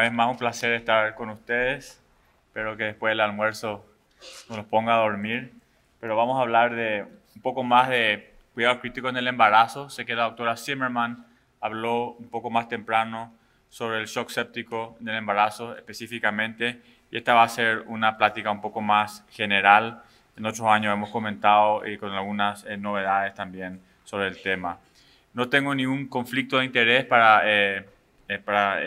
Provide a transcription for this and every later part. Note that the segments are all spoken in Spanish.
vez más un placer estar con ustedes. Espero que después del almuerzo nos ponga a dormir. Pero vamos a hablar de un poco más de cuidados crítico en el embarazo. Sé que la doctora Zimmerman habló un poco más temprano sobre el shock séptico del embarazo específicamente. Y esta va a ser una plática un poco más general. En otros años hemos comentado y eh, con algunas eh, novedades también sobre el tema. No tengo ningún conflicto de interés para, eh, para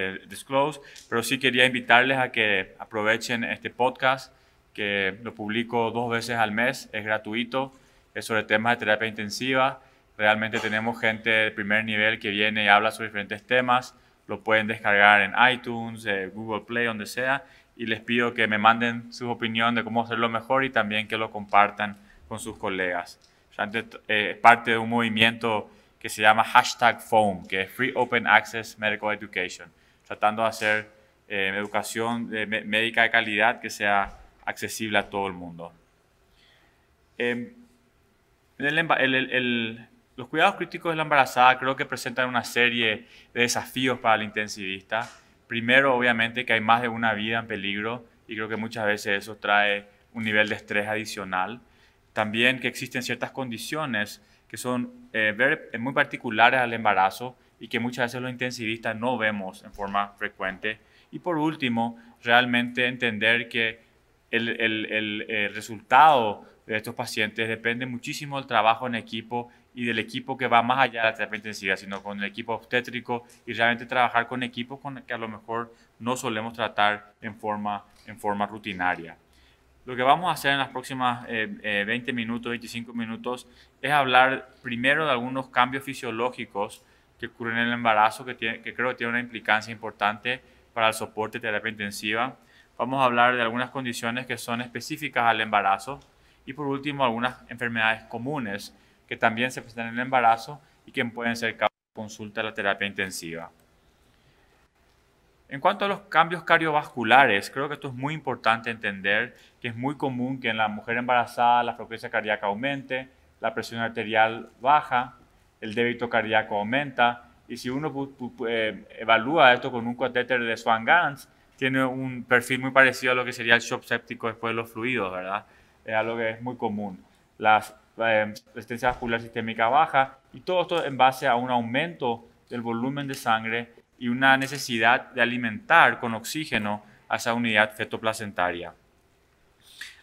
eh, disclose, pero sí quería invitarles a que aprovechen este podcast, que lo publico dos veces al mes, es gratuito, es sobre temas de terapia intensiva. Realmente tenemos gente de primer nivel que viene y habla sobre diferentes temas. Lo pueden descargar en iTunes, eh, Google Play, donde sea. Y les pido que me manden su opinión de cómo hacerlo mejor y también que lo compartan con sus colegas. Eh, es parte de un movimiento que se llama hashtag FOAM, que es Free Open Access Medical Education tratando de hacer eh, educación eh, médica de calidad que sea accesible a todo el mundo. Em, los cuidados críticos de la embarazada creo que presentan una serie de desafíos para el intensivista. Primero, obviamente, que hay más de una vida en peligro y creo que muchas veces eso trae un nivel de estrés adicional. También que existen ciertas condiciones que son eh, muy particulares al embarazo y que muchas veces los intensivistas no vemos en forma frecuente. Y por último, realmente entender que el, el, el, resultado de estos pacientes depende muchísimo del trabajo en equipo y del equipo que va más allá de la terapia intensiva, sino con el equipo obstétrico y realmente trabajar con equipos con que a lo mejor no solemos tratar en forma, en forma rutinaria. Lo que vamos a hacer en las próximas 20 eh, eh, minutos, 25 minutos, es hablar primero de algunos cambios fisiológicos que ocurre en el embarazo, que, que creo que tiene una implicancia importante para el soporte de terapia intensiva. Vamos a hablar de algunas condiciones que son específicas al embarazo y por último algunas enfermedades comunes que también se presentan en el embarazo y que pueden ser causa de consulta a la terapia intensiva. En cuanto a los cambios cardiovasculares, creo que esto es muy importante entender que es muy común que en la mujer embarazada la frecuencia cardíaca aumente, la presión arterial baja, el débito cardíaco aumenta. Y si uno eh, evalúa esto con un catéter de Swan-Ganz, tiene un perfil muy parecido a lo que sería el shock séptico después de los fluidos, ¿verdad? Es algo que es muy común. La eh, resistencia vascular sistémica baja y todo esto en base a un aumento del volumen de sangre y una necesidad de alimentar con oxígeno a esa unidad fetoplacentaria.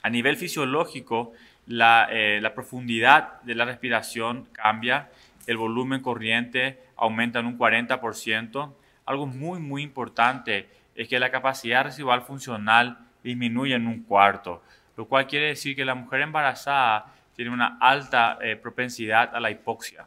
A nivel fisiológico, la, eh, la profundidad de la respiración cambia el volumen corriente aumenta en un 40%. Algo muy, muy importante es que la capacidad residual funcional disminuye en un cuarto, lo cual quiere decir que la mujer embarazada tiene una alta eh, propensidad a la hipoxia.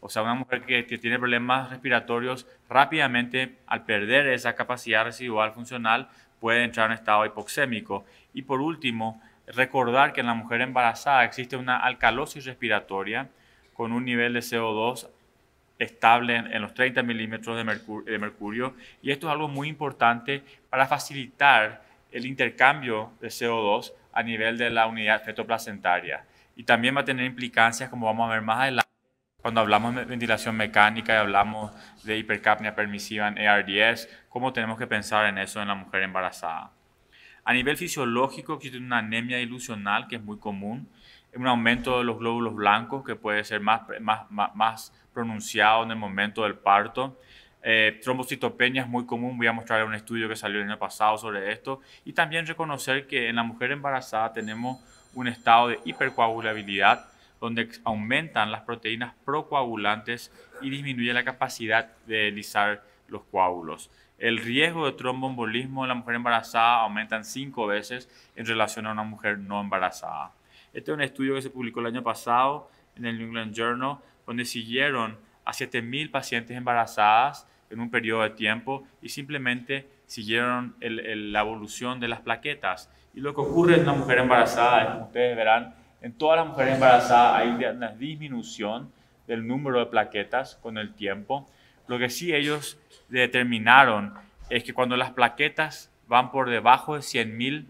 O sea, una mujer que, que, tiene problemas respiratorios rápidamente, al perder esa capacidad residual funcional, puede entrar en un estado hipoxémico. Y por último, recordar que en la mujer embarazada existe una alcalosis respiratoria, con un nivel de CO2 estable en, los 30 milímetros de, mercurio. Y esto es algo muy importante para facilitar el intercambio de CO2 a nivel de la unidad fetoplacentaria. Y también va a tener implicancias, como vamos a ver más adelante, cuando hablamos de ventilación mecánica y hablamos de hipercapnia permisiva en ARDS, e cómo tenemos que pensar en eso en la mujer embarazada. A nivel fisiológico existe una anemia ilusional que es muy común un aumento de los glóbulos blancos que puede ser más, pronunciado en el momento del parto. Eh, trombocitopenia es muy común, voy a mostrar un estudio que salió el año pasado sobre esto. Y también reconocer que en la mujer embarazada tenemos un estado de hipercoagulabilidad donde aumentan las proteínas procoagulantes y disminuye la capacidad de lisar los coágulos. El riesgo de trombombolismo en la mujer embarazada aumenta cinco veces en relación a una mujer no embarazada. Este es un estudio que se publicó el año pasado en el New England Journal, donde siguieron a 7.000 pacientes embarazadas en un periodo de tiempo y simplemente siguieron la evolución de las plaquetas. Y lo que ocurre en una mujer embarazada, como ustedes verán, en todas las mujeres embarazadas hay una disminución del número de plaquetas con el tiempo. Lo que sí ellos determinaron es que cuando las plaquetas van por debajo de 100.000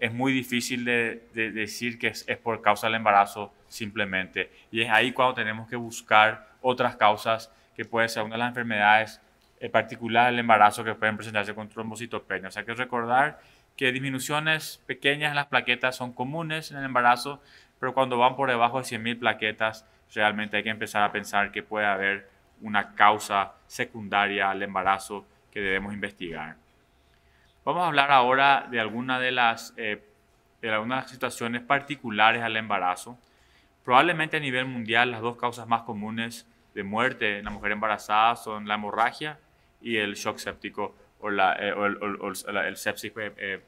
es muy difícil de, decir que es, por causa del embarazo simplemente. Y es ahí cuando tenemos que buscar otras causas que puede ser una de las enfermedades eh, particular del embarazo que pueden presentarse con trombocitopenia. O sea, hay que recordar que disminuciones pequeñas en las plaquetas son comunes en el embarazo, pero cuando van por debajo de 100.000 plaquetas, realmente hay que empezar a pensar que puede haber una causa secundaria al embarazo que debemos investigar. Vamos a hablar ahora de algunas de las eh, de algunas situaciones particulares al embarazo. Probablemente a nivel mundial las dos causas más comunes de muerte en la mujer embarazada son la hemorragia y el shock séptico o, eh, el, o, sepsis eh,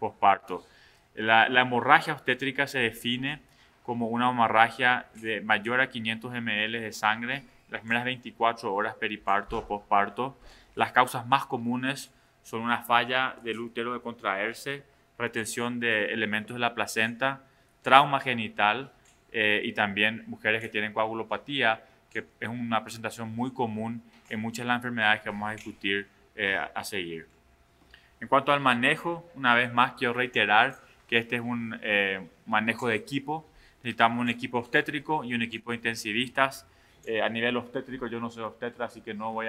postparto. La, la, hemorragia obstétrica se define como una hemorragia de mayor a 500 ml de sangre las primeras 24 horas periparto o postparto. Las causas más comunes son una falla del útero de contraerse, retención de elementos de la placenta, trauma genital eh, y también mujeres que tienen coagulopatía, que es una presentación muy común en muchas de las enfermedades que vamos a discutir eh, a, seguir. En cuanto al manejo, una vez más quiero reiterar que este es un eh, manejo de equipo. Necesitamos un equipo obstétrico y un equipo de intensivistas. a nivel obstétrico, yo no soy obstetra, así que no voy,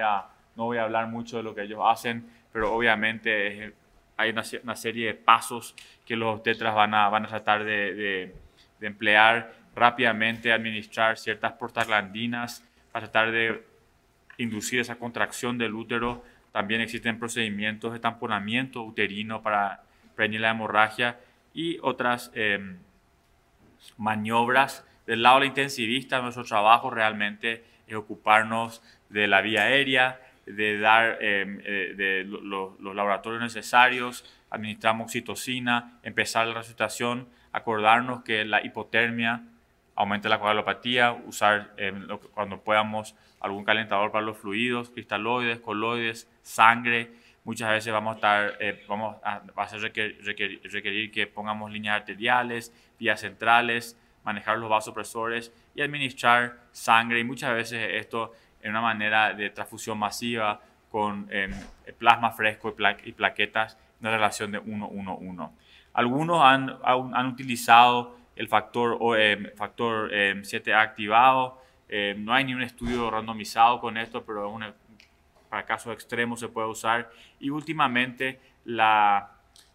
no voy a hablar mucho de lo que ellos hacen pero obviamente hay una, serie de pasos que los tetras van a, van a tratar de, emplear rápidamente, administrar ciertas prostaglandinas para tratar de inducir esa contracción del útero. También existen procedimientos de tamponamiento uterino para prevenir la hemorragia y otras em, maniobras. Del lado de la intensivista, nuestro trabajo realmente es ocuparnos de la vía aérea, de dar em, eh, de los, laboratorios necesarios, administramos oxitocina, empezar la resucitación, acordarnos que la hipotermia aumenta la coagulopatía, usar em, cuando podamos algún calentador para los fluidos, cristaloides, coloides, sangre. Muchas veces vamos a, estar, eh, vamos a, va a ser requerir que pongamos líneas arteriales, vías centrales, manejar los vasopresores y administrar sangre. Y muchas veces esto en una manera de transfusión masiva con em, plasma fresco y, plaquetas, una relación de 1-1-1. Algunos han, han, utilizado el factor, em, factor 7 em, activado, no hay ni un estudio randomizado con esto, pero para casos extremos se puede usar. Y últimamente, la,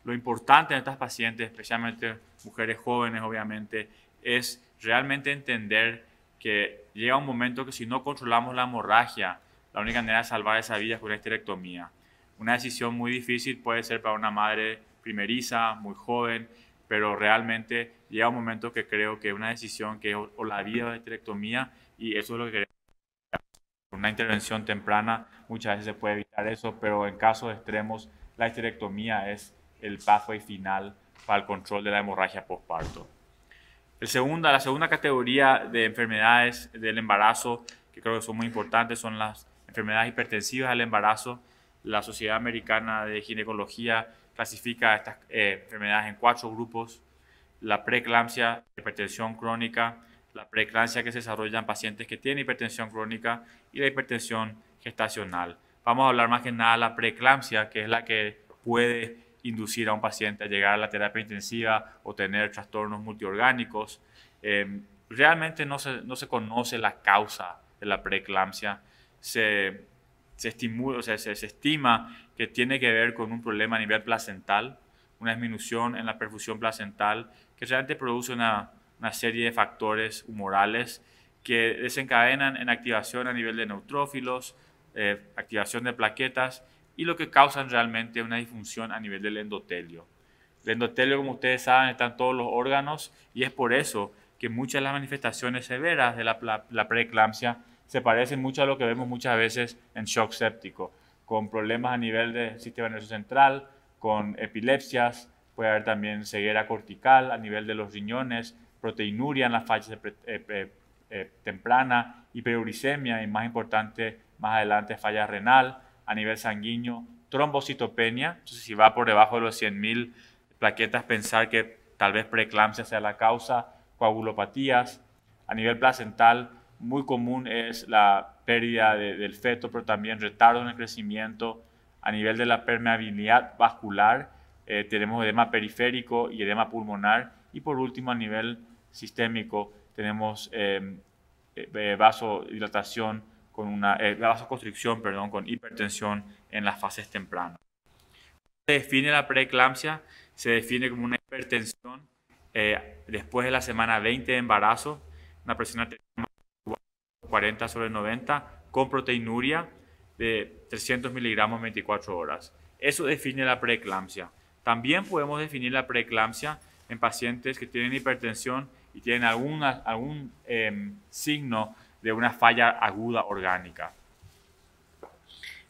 lo importante en estas pacientes, especialmente mujeres jóvenes, obviamente, es realmente entender que llega un momento que si no controlamos la hemorragia, la única manera de salvar esa vida es con una esterectomía. Una decisión muy difícil puede ser para una madre primeriza, muy joven, pero realmente llega un momento que creo que una decisión que es o la vida de la esterectomía y eso es lo que queremos. Una intervención temprana muchas veces se puede evitar eso, pero en casos extremos la esterectomía es el pathway final para el control de la hemorragia postparto. El la segunda categoría de enfermedades del embarazo, que creo que son muy importantes, son las enfermedades hipertensivas del embarazo. La Sociedad Americana de Ginecología clasifica estas eh, enfermedades en cuatro grupos. La preeclampsia, hipertensión crónica, la preeclampsia que se desarrolla en pacientes que tienen hipertensión crónica y la hipertensión gestacional. Vamos a hablar más que nada de la preeclampsia, que es la que puede inducir a un paciente a llegar a la terapia intensiva o tener trastornos multiorgánicos. Em, realmente no se, conoce la causa de la preeclampsia. Se, se, estimula, o sea, se, se estima que tiene que ver con un problema a nivel placental, una disminución en la perfusión placental, que realmente produce una, una serie de factores humorales que desencadenan en activación a nivel de neutrófilos, eh, activación de plaquetas y lo que causan realmente una disfunción a nivel del endotelio. El endotelio, como ustedes saben, está en todos los órganos y es por eso que muchas de las manifestaciones severas de la, preeclampsia se parecen mucho a lo que vemos muchas veces en shock séptico, con problemas a nivel del sistema nervioso central, con epilepsias, puede haber también ceguera cortical a nivel de los riñones, proteinuria en las fase tempranas, eh, eh, temprana, hiperuricemia y más importante, más adelante falla renal a nivel sanguíneo, trombocitopenia, entonces si va por debajo de los 100.000 plaquetas, pensar que tal vez preeclampsia sea la causa, coagulopatías. A nivel placental, muy común es la pérdida del feto, pero también retardo en el crecimiento. A nivel de la permeabilidad vascular, eh, tenemos edema periférico y edema pulmonar. Y por último, a nivel sistémico, tenemos em, eh, eh, vasodilatación con una eh, vasoconstricción, perdón, con hipertensión en las fases tempranas. Se define la preeclampsia, se define como una hipertensión eh, después de la semana 20 de embarazo, una presión arterial 40 sobre 90 con proteinuria de 300 miligramos 24 horas. Eso define la preeclampsia. También podemos definir la preeclampsia en pacientes que tienen hipertensión y tienen alguna, algún em, signo de una falla aguda orgánica.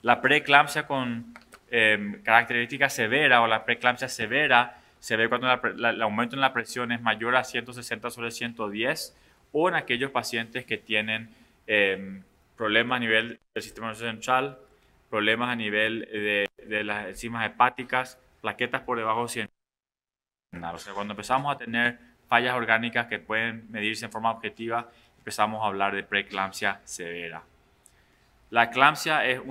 La preeclampsia con em, característica severa o la preeclampsia severa se ve cuando el aumento en la presión es mayor a 160 sobre 110 o en aquellos pacientes que tienen em, problemas a nivel del sistema nervioso central, problemas a nivel de, de las enzimas hepáticas, plaquetas por debajo de 100. O sea, cuando empezamos a tener fallas orgánicas que pueden medirse en forma objetiva, empezamos a hablar de preeclampsia severa. La eclampsia es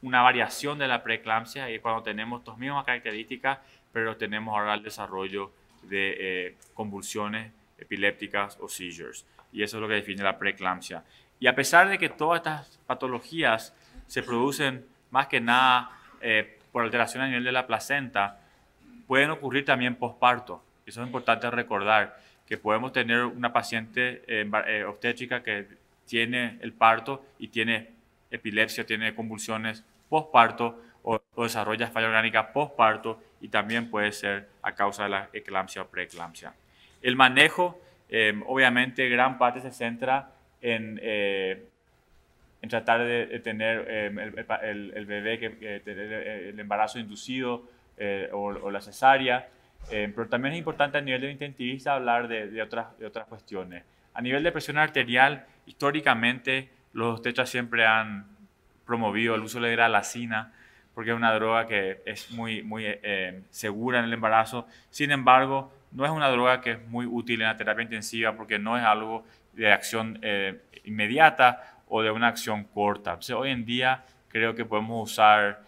una variación de la preeclampsia y cuando tenemos estas mismas características, pero tenemos ahora el desarrollo de eh, convulsiones epilépticas o seizures. Y eso es lo que define la preeclampsia. Y a pesar de que todas estas patologías se producen más que nada eh, por alteración a nivel de la placenta, pueden ocurrir también posparto. Eso es importante recordar que podemos tener una paciente eh, eh, obstétrica que tiene el parto y tiene epilepsia, tiene convulsiones postparto o, desarrolla falla orgánica postparto y también puede ser a causa de la eclampsia o preeclampsia. El manejo, em, obviamente, gran parte se centra en, eh, en tratar de, tener em, el, bebé, que, el embarazo inducido o la cesárea eh, pero también es importante a nivel de intensivista hablar de, otras, cuestiones. A nivel de presión arterial, históricamente los techos siempre han promovido el uso de la gralacina porque es una droga que es muy, eh, eh, segura en el embarazo. Sin embargo, no es una droga que es muy útil en la terapia intensiva porque no es algo de acción inmediata o de una acción corta. hoy en día creo que podemos usar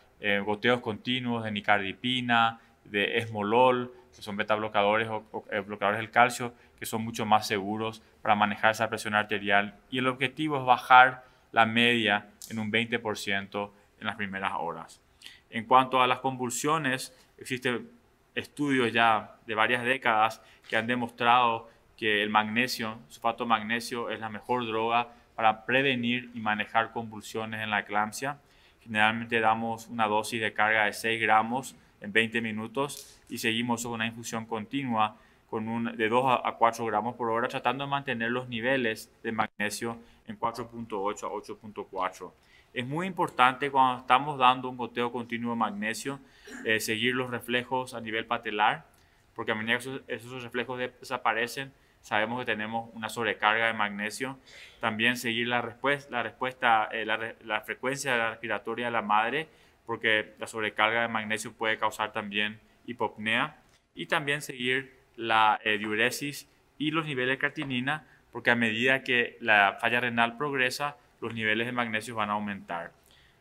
goteos continuos de nicardipina, de esmolol, que son beta bloqueadores o, eh, bloqueadores del calcio, que son mucho más seguros para manejar esa presión arterial. Y el objetivo es bajar la media en un 20% en las primeras horas. En cuanto a las convulsiones, existen estudios ya de varias décadas que han demostrado que el magnesio, sulfato magnesio, es la mejor droga para prevenir y manejar convulsiones en la eclampsia. Generalmente damos una dosis de carga de 6 gramos en 20 minutos y seguimos con una infusión continua con un, de 2 a 4 gramos por hora, tratando de mantener los niveles de magnesio en 4.8 a 8.4. Es muy importante cuando estamos dando un goteo continuo de magnesio, eh, seguir los reflejos a nivel patelar, porque a medida que esos, reflejos desaparecen, sabemos que tenemos una sobrecarga de magnesio. También seguir la respuesta, la, respuesta eh, la, la, frecuencia respiratoria de la madre porque la sobrecarga de magnesio puede causar también hipopnea y también seguir la eh, diuresis y los niveles de creatinina, porque a medida que la falla renal progresa, los niveles de magnesio van a aumentar.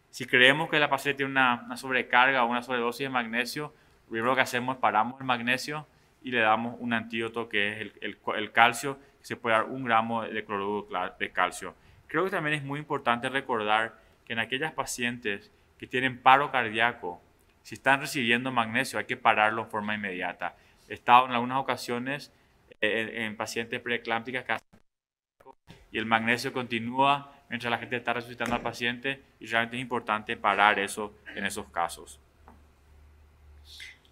Si creemos que la paciente tiene una, sobrecarga o una sobredosis de magnesio, lo primero que hacemos es paramos el magnesio y le damos un antídoto que es el, el, calcio, se puede dar un gramo de cloruro de calcio. Creo que también es muy importante recordar que en aquellas pacientes que tienen paro cardíaco, si están recibiendo magnesio, hay que pararlo en forma inmediata. He estado en algunas ocasiones eh, en, pacientes preeclámpticas y el magnesio continúa mientras la gente está resucitando al paciente y realmente es importante parar eso en esos casos.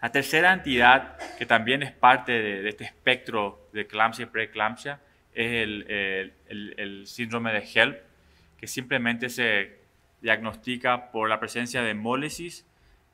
La tercera entidad que también es parte de, este espectro de eclampsia y preeclampsia es el, el síndrome de HELP, que simplemente se diagnostica por la presencia de hemólisis,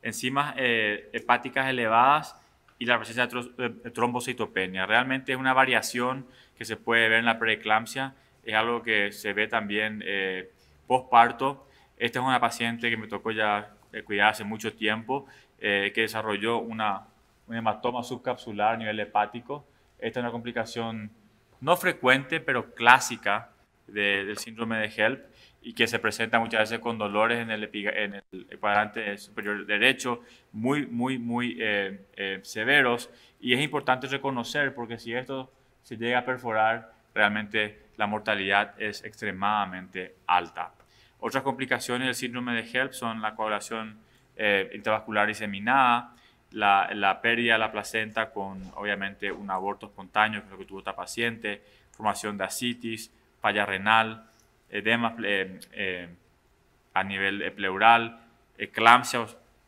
enzimas eh, hepáticas elevadas y la presencia de trombocitopenia. Realmente es una variación que se puede ver en la preeclampsia, es algo que se ve también eh, postparto. Esta es una paciente que me tocó ya eh, cuidar hace mucho tiempo, eh, que desarrolló una, un hematoma subcapsular a nivel hepático. Esta es una complicación no frecuente, pero clásica del síndrome de HELP y que se presenta muchas veces con dolores en el, en cuadrante superior derecho, muy, muy, muy eh, eh, severos. Y es importante reconocer, porque si esto se llega a perforar, realmente la mortalidad es extremadamente alta. Otras complicaciones del síndrome de HELP son la coagulación eh, intravascular diseminada, la, la, pérdida de la placenta con obviamente un aborto espontáneo, que es lo que tuvo esta paciente, formación de ascitis, falla renal, edema eh, eh, a nivel eh, pleural, eclampsia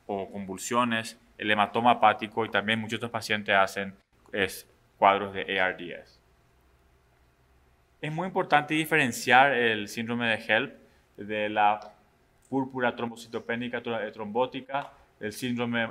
o convulsiones, el hematoma hepático y también muchos otros pacientes hacen es, cuadros de ARDS. Es muy importante diferenciar el síndrome de HELP de la púrpura trombocitopénica trombótica, el síndrome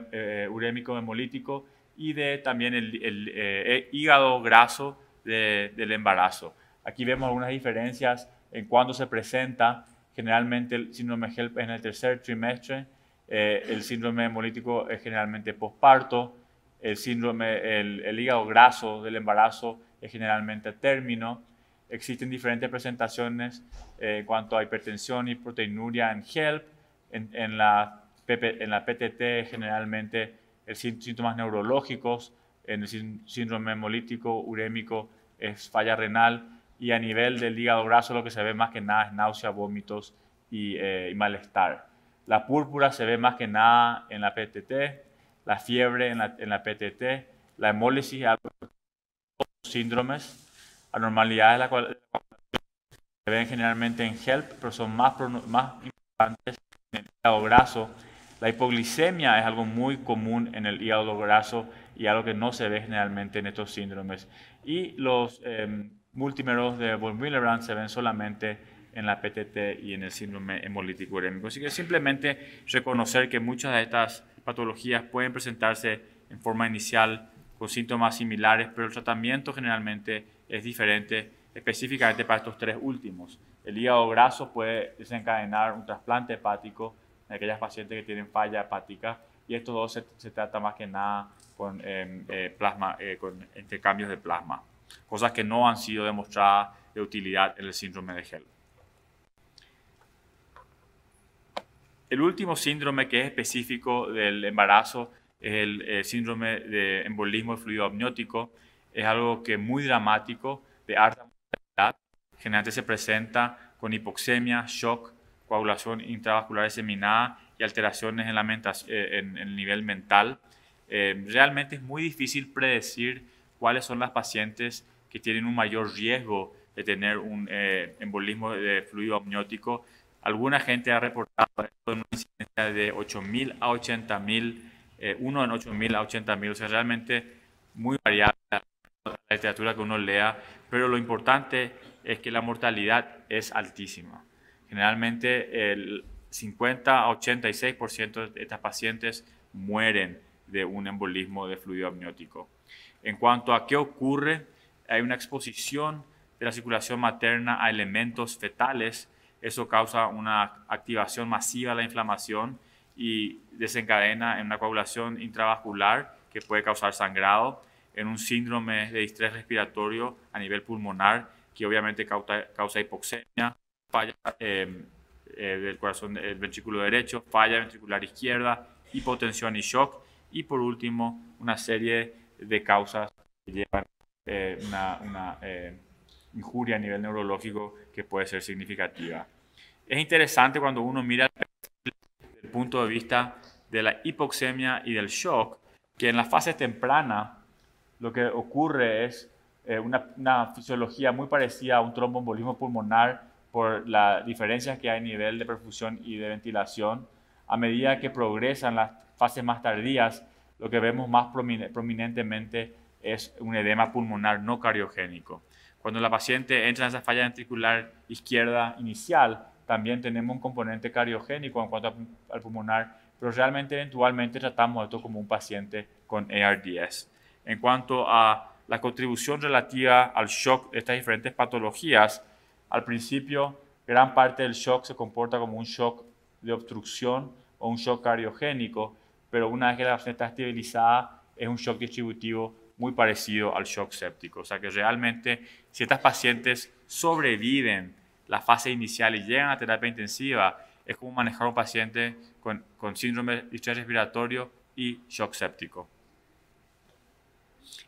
urémico hemolítico y de también el, hígado graso del embarazo. Aquí vemos algunas diferencias en cuándo se presenta generalmente el síndrome HELP es en el tercer trimestre, eh, el síndrome hemolítico es generalmente posparto, el síndrome, el, hígado graso del embarazo es generalmente término. Existen diferentes presentaciones eh, en cuanto a hipertensión y proteinuria en HELP. En, en, la, en la PTT generalmente el síntomas neurológicos, en el síndrome hemolítico, urémico, es falla renal y a nivel del hígado graso lo que se ve más que nada es náusea, vómitos y, eh, malestar. La púrpura se ve más que nada en la PTT, la fiebre en la, en la PTT, la hemólisis, síndromes, anormalidades la cual se ven generalmente en HELP, pero son más, más importantes en el hígado graso. La hipoglicemia es algo muy común en el hígado graso y algo que no se ve generalmente en estos síndromes. Y los... Em, Multimeros de von Willebrand se ven solamente en la PTT y en el síndrome hemolítico urémico. Así que simplemente reconocer que muchas de estas patologías pueden presentarse en forma inicial con síntomas similares, pero el tratamiento generalmente es diferente específicamente para estos tres últimos. El hígado graso puede desencadenar un trasplante hepático en aquellas pacientes que tienen falla hepática y estos dos se, se trata más que nada con em, eh, plasma, eh, con intercambios de plasma cosas que no han sido demostradas de utilidad en el síndrome de Hell. El último síndrome que es específico del embarazo es el, eh, síndrome de embolismo de fluido amniótico. Es algo que es muy dramático, de alta mortalidad. Generalmente se presenta con hipoxemia, shock, coagulación intravascular diseminada y alteraciones en, la eh, en, el nivel mental. Eh, realmente es muy difícil predecir cuáles son las pacientes que tienen un mayor riesgo de tener un eh, embolismo de fluido amniótico. Alguna gente ha reportado en una incidencia de 8.000 a 80.000, mil, eh, uno en 8.000 a 80.000, o sea, realmente muy variable la literatura que uno lea, pero lo importante es que la mortalidad es altísima. Generalmente el 50 a 86% de estas pacientes mueren de un embolismo de fluido amniótico. En cuanto a qué ocurre, hay una exposición de la circulación materna a elementos fetales. Eso causa una activación masiva de la inflamación y desencadena en una coagulación intravascular que puede causar sangrado, en un síndrome de distrés respiratorio a nivel pulmonar que obviamente causa, hipoxemia, falla em, eh, del corazón del ventrículo derecho, falla ventricular izquierda, hipotensión y shock y por último una serie de de causas que llevan eh, una, eh, injuria a nivel neurológico que puede ser significativa. Es interesante cuando uno mira desde el punto de vista de la hipoxemia y del shock, que en la fase temprana lo que ocurre es eh, una, fisiología muy parecida a un tromboembolismo pulmonar por las diferencias que hay a nivel de perfusión y de ventilación. A medida que progresan las fases más tardías, lo que vemos más prominentemente es un edema pulmonar no cariogénico. Cuando la paciente entra en esa falla ventricular izquierda inicial, también tenemos un componente cariogénico en cuanto al pulmonar, pero realmente eventualmente tratamos esto como un paciente con ARDS. En cuanto a la contribución relativa al shock de estas diferentes patologías, al principio gran parte del shock se comporta como un shock de obstrucción o un shock cariogénico, pero una vez que la paciente está estabilizada, es un shock distributivo muy parecido al shock séptico. O sea que realmente, si estas pacientes sobreviven la fase inicial y llegan a terapia intensiva, es como manejar un paciente con, síndrome de respiratorio y shock séptico.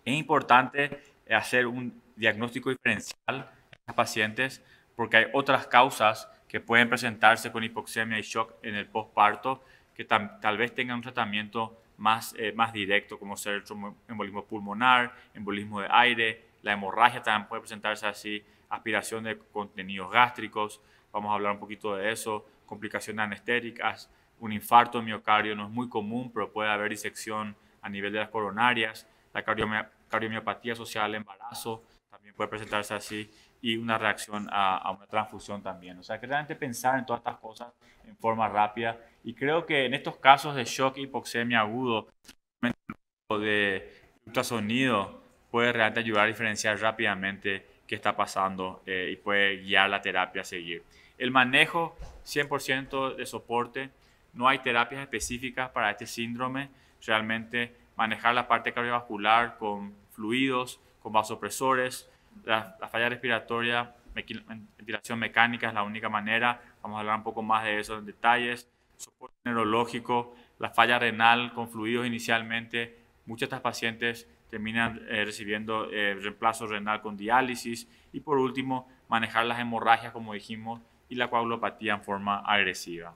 Es importante hacer un diagnóstico diferencial a pacientes porque hay otras causas que pueden presentarse con hipoxemia y shock en el postparto que tal vez tengan un tratamiento más, eh, más directo, como ser el embolismo pulmonar, embolismo de aire, la hemorragia también puede presentarse así, aspiración de contenidos gástricos, vamos a hablar un poquito de eso, complicaciones anestéricas, un infarto miocardio no es muy común, pero puede haber disección a nivel de las coronarias, la cardiomiopatía social, embarazo, puede presentarse así y una reacción a, una transfusión también. O sea, que realmente pensar en todas estas cosas en forma rápida y creo que en estos casos de shock, hipoxemia agudo, de ultrasonido, puede realmente ayudar a diferenciar rápidamente qué está pasando eh, y puede guiar la terapia a seguir. El manejo 100% de soporte, no hay terapias específicas para este síndrome, realmente manejar la parte cardiovascular con fluidos, con vasopresores, la, falla respiratoria, ventilación mecánica es la única manera. Vamos a hablar un poco más de eso en detalles. Soporte neurológico, la falla renal con fluidos inicialmente. Muchas de estas pacientes terminan eh, recibiendo eh, reemplazo renal con diálisis. Y por último, manejar las hemorragias, como dijimos, y la coagulopatía en forma agresiva.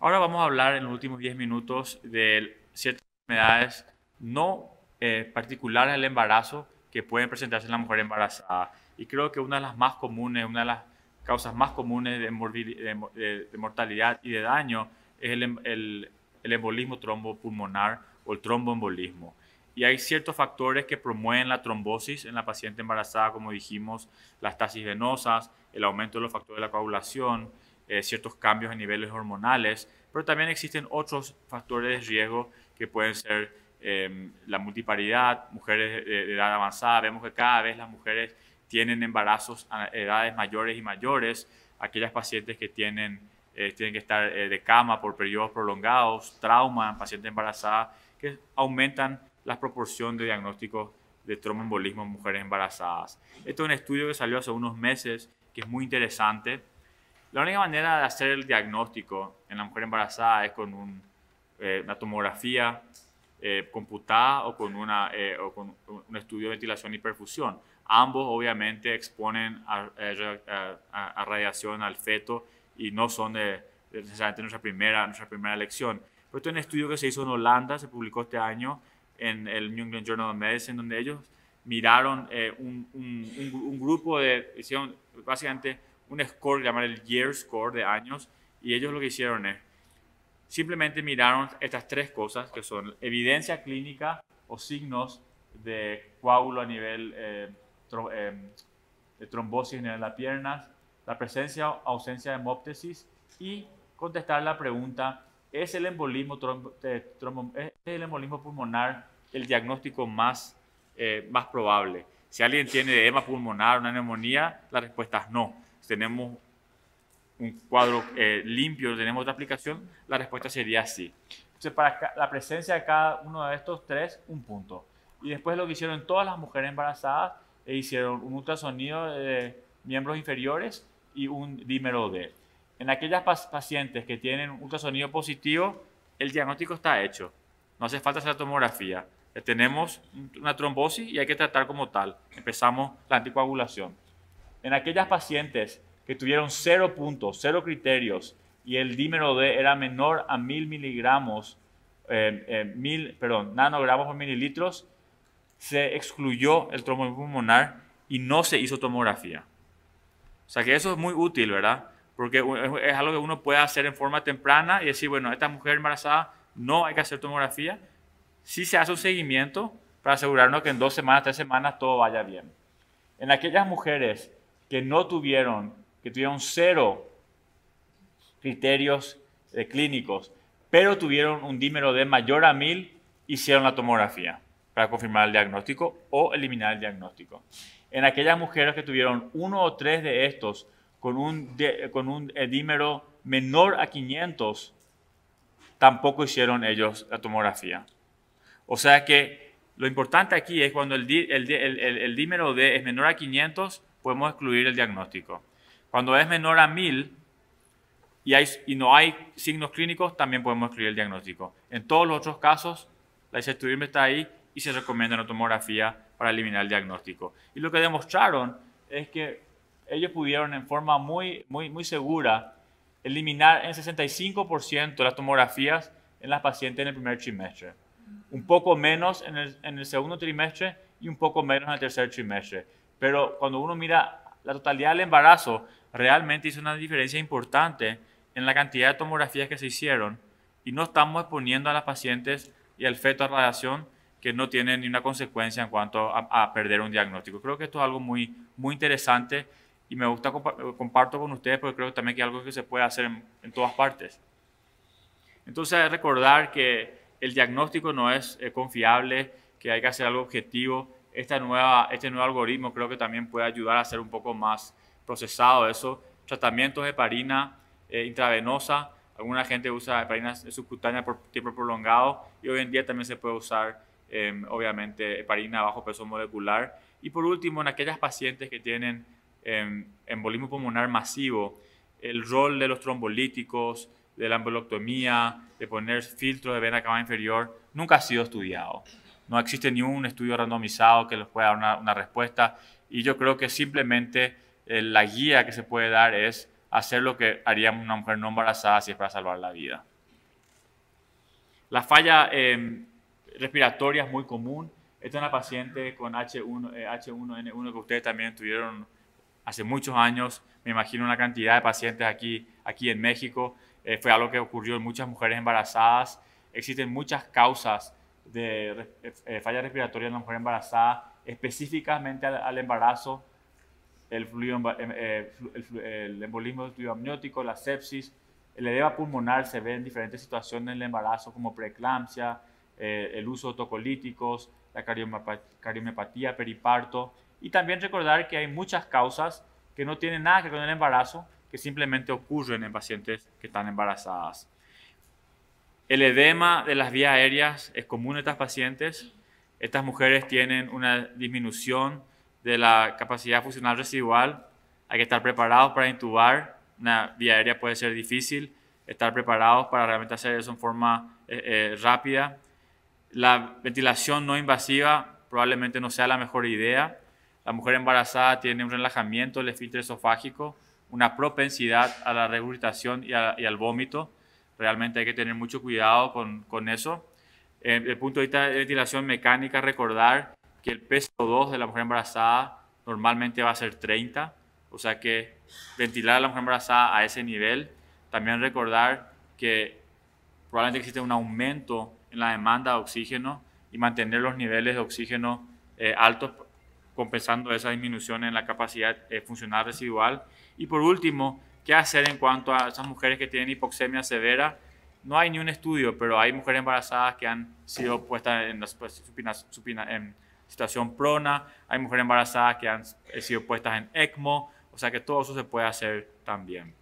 Ahora vamos a hablar en los últimos 10 minutos de ciertas enfermedades no eh, particulares el embarazo, que pueden presentarse en la mujer embarazada. Y creo que una de las más comunes, una de las causas más comunes de, mortalidad y de daño es em-, el, embolismo trombopulmonar o el tromboembolismo. Y hay ciertos factores que promueven la trombosis en la paciente embarazada, como dijimos, las tasis venosas, el aumento de los factores de la coagulación, eh, ciertos cambios en niveles hormonales, pero también existen otros factores de riesgo que pueden ser Em, la multiparidad, mujeres de edad avanzada, vemos que cada vez las mujeres tienen embarazos a edades mayores y mayores, aquellas pacientes que tienen, eh, tienen que estar eh, de cama por periodos prolongados, trauma, pacientes embarazadas, que aumentan la proporción de diagnósticos de tromboembolismo en mujeres embarazadas. Esto es un estudio que salió hace unos meses, que es muy interesante. La única manera de hacer el diagnóstico en la mujer embarazada es con eh, una tomografía eh, computada o con, una, eh, o con un estudio de ventilación y perfusión. Ambos obviamente exponen a, radiación al feto y no son necesariamente nuestra primera, nuestra primera elección. Pero esto es un estudio que se hizo en Holanda, se publicó este año en el New England Journal of Medicine, donde ellos miraron eh, un, un, un, grupo de, hicieron básicamente un score, llamar el year score de años, y ellos lo que hicieron es, simplemente miraron estas tres cosas que son evidencia clínica o signos de coágulo a nivel eh, eh, de trombosis en la piernas, la presencia o ausencia de hemóptesis y contestar la pregunta, ¿es el embolismo, eh, pulmonar el diagnóstico más, más probable? Si alguien tiene edema pulmonar, una neumonía, la respuesta es no. tenemos un cuadro eh, limpio tenemos otra aplicación, la respuesta sería sí. Entonces, para la presencia de cada uno de estos tres, un punto. Y después lo que hicieron todas las mujeres embarazadas, e hicieron un ultrasonido de miembros inferiores y un dímero D. En aquellas pacientes que tienen un ultrasonido positivo, el diagnóstico está hecho. No hace falta hacer tomografía. Eh, tenemos una trombosis y hay que tratar como tal. Empezamos la anticoagulación. En aquellas pacientes que tuvieron cero puntos, cero criterios, y el dímero D era menor a mil miligramos, eh, eh, mil, perdón, nanogramos por mililitros, se excluyó el trombo pulmonar y no se hizo tomografía. O sea que eso es muy útil, ¿verdad? Porque es algo que uno puede hacer en forma temprana y decir, bueno, esta mujer embarazada no hay que hacer tomografía. Sí se hace un seguimiento para asegurarnos que en dos semanas, tres semanas todo vaya bien. En aquellas mujeres que no tuvieron que tuvieron cero criterios eh, clínicos, pero tuvieron un dímero de mayor a 1000, hicieron la tomografía para confirmar el diagnóstico o eliminar el diagnóstico. En aquellas mujeres que tuvieron uno o tres de estos con un, eh, dímero menor a 500, tampoco hicieron ellos la tomografía. O sea que lo importante aquí es cuando el, dímero D es menor a 500, podemos excluir el diagnóstico. Cuando es menor a 1000 y, hay, no hay signos clínicos, también podemos escribir el diagnóstico. En todos los otros casos, la incertidumbre está ahí y se recomienda una tomografía para eliminar el diagnóstico. Y lo que demostraron es que ellos pudieron en forma muy, muy, muy segura eliminar en 65% las tomografías en las pacientes en el primer trimestre. Un poco menos en el, en el segundo trimestre y un poco menos en el tercer trimestre. Pero cuando uno mira la totalidad del embarazo, realmente hizo una diferencia importante en la cantidad de tomografías que se hicieron y no estamos exponiendo a las pacientes y al feto a radiación que no tiene ni una consecuencia en cuanto a, perder un diagnóstico. Creo que esto es algo muy, muy interesante y me gusta comparto con ustedes porque creo también que es algo que se puede hacer en, todas partes. Entonces, recordar que el diagnóstico no es eh, confiable, que hay que hacer algo objetivo, esta nueva, este nuevo algoritmo creo que también puede ayudar a hacer un poco más procesado eso. Tratamientos de heparina eh, intravenosa, alguna gente usa heparina subcutánea por tiempo prolongado y hoy en día también se puede usar, em, obviamente, heparina bajo peso molecular. Y por último, en aquellas pacientes que tienen em, embolismo pulmonar masivo, el rol de los trombolíticos, de la emboloctomía, de poner filtros de vena cava inferior, nunca ha sido estudiado. No existe ni un estudio randomizado que les pueda dar una, respuesta. Y yo creo que simplemente eh, la guía que se puede dar es hacer lo que haría una mujer no embarazada si es para salvar la vida. La falla em, respiratoria es muy común. Esta es una paciente con H1, eh, n 1 que ustedes también tuvieron hace muchos años. Me imagino una cantidad de pacientes aquí, aquí en México. Eh, fue algo que ocurrió en muchas mujeres embarazadas. Existen muchas causas de eh, eh, falla respiratoria en la mujer embarazada, específicamente al, embarazo, em, eh, el, embolismo del fluido amniótico, la sepsis, el edema pulmonar se ve en diferentes situaciones en el embarazo, como preeclampsia, el uso de tocolíticos, la cardiomepatía, periparto. Y también recordar que hay muchas causas que no tienen nada que ver con el embarazo, que simplemente ocurren en pacientes que están embarazadas. El edema de las vías aéreas es común en estas pacientes. Estas mujeres tienen una disminución de la capacidad funcional residual. Hay que estar preparados para intubar. Una vía aérea puede ser difícil. Estar preparados para realmente hacer eso en forma eh, eh, rápida. La ventilación no invasiva probablemente no sea la mejor idea. La mujer embarazada tiene un relajamiento del esfínter esofágico, una propensidad a la regurgitación y al vómito Realmente hay que tener mucho cuidado con, eso. Desde eh, el punto de vista de ventilación mecánica, recordar que el peso 2 de la mujer embarazada normalmente va a ser 30, o sea que ventilar a la mujer embarazada a ese nivel. También recordar que probablemente existe un aumento en la demanda de oxígeno y mantener los niveles de oxígeno eh, altos compensando esa disminución en la capacidad eh, funcional residual. Y por último, ¿Qué hacer en cuanto a esas mujeres que tienen hipoxemia severa? No hay ni un estudio, pero hay mujeres embarazadas que han sido puestas en, pues, en situación prona, hay mujeres embarazadas que han sido puestas en ECMO, o sea que todo eso se puede hacer también.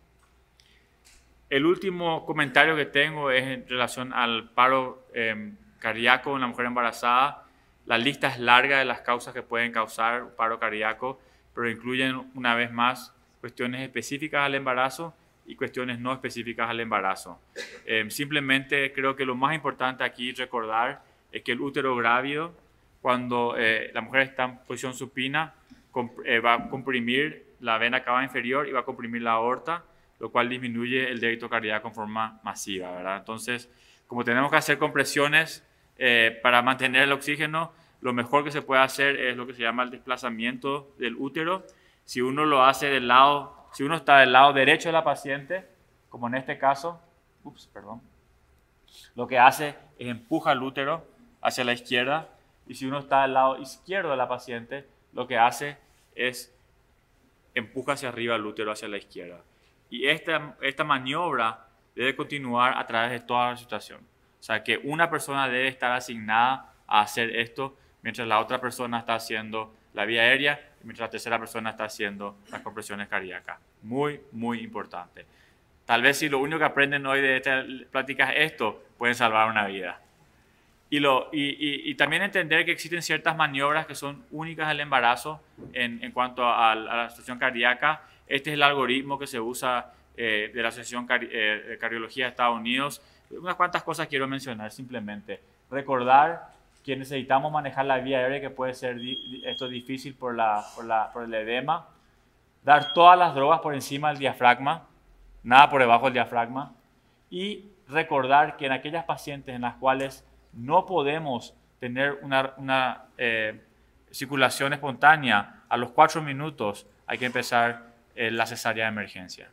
El último comentario que tengo es en relación al paro em, cardíaco en la mujer embarazada. La lista es larga de las causas que pueden causar paro cardíaco, pero incluyen una vez más cuestiones específicas al embarazo y cuestiones no específicas al embarazo. Eh, simplemente creo que lo más importante aquí recordar es que el útero grávido, cuando eh, la mujer está en posición supina, eh, va a comprimir la vena cava inferior y va a comprimir la aorta, lo cual disminuye el débito cardíaco con forma masiva, ¿verdad? Entonces, como tenemos que hacer compresiones para mantener el oxígeno, lo mejor que se puede hacer es lo que se llama el desplazamiento del útero si uno lo hace del lado, si uno está del lado derecho de la paciente, como en este caso, perdón, lo que hace es empuja el útero hacia la izquierda y si uno está del lado izquierdo de la paciente, lo que hace es empuja hacia arriba el útero hacia la izquierda. Y esta, esta maniobra debe continuar a través de toda la situación. O sea que una persona debe estar asignada a hacer esto mientras la otra persona está haciendo la vía aérea mientras la tercera persona está haciendo las compresiones cardíacas. Muy, muy importante. Tal vez si lo único que aprenden hoy de esta plática es esto, pueden salvar una vida. Y, lo, y, y, también entender que existen ciertas maniobras que son únicas al embarazo en, en cuanto a, la situación cardíaca. Este es el algoritmo que se usa eh, de la Asociación eh, de Cardiología de Estados Unidos. Unas cuantas cosas quiero mencionar simplemente. Recordar que necesitamos manejar la vía aérea, que puede ser esto difícil por, la, por, la, por el edema, dar todas las drogas por encima del diafragma, nada por debajo del diafragma, y recordar que en aquellas pacientes en las cuales no podemos tener una, una eh, circulación espontánea, a los cuatro minutos hay que empezar eh, la cesárea de emergencia.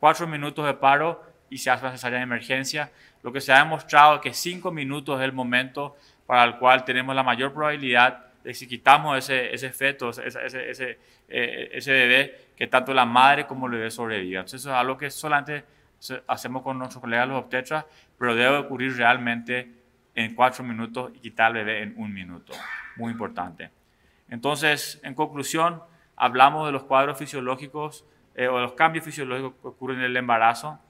Cuatro minutos de paro y se hace la cesárea de emergencia. Lo que se ha demostrado es que cinco minutos es el momento para el cual tenemos la mayor probabilidad de si quitamos ese, ese feto, ese, eh, ese, bebé, que tanto la madre como el bebé sobrevivan. Entonces, eso es algo que solamente hacemos con nuestros colegas los obstetras, pero debe ocurrir realmente en cuatro minutos y quitar al bebé en un minuto. Muy importante. Entonces, en conclusión, hablamos de los cuadros fisiológicos eh, o los cambios fisiológicos que ocurren en el embarazo,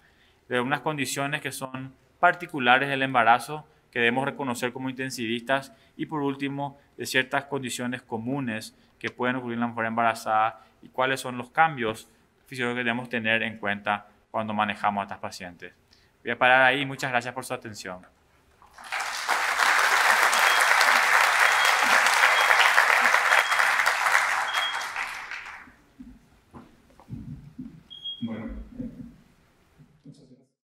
de unas condiciones que son particulares del embarazo que debemos reconocer como intensivistas y por último de ciertas condiciones comunes que pueden ocurrir en la mujer embarazada y cuáles son los cambios fisiológicos que debemos tener en cuenta cuando manejamos a estas pacientes. Voy a parar ahí. Muchas gracias por su atención.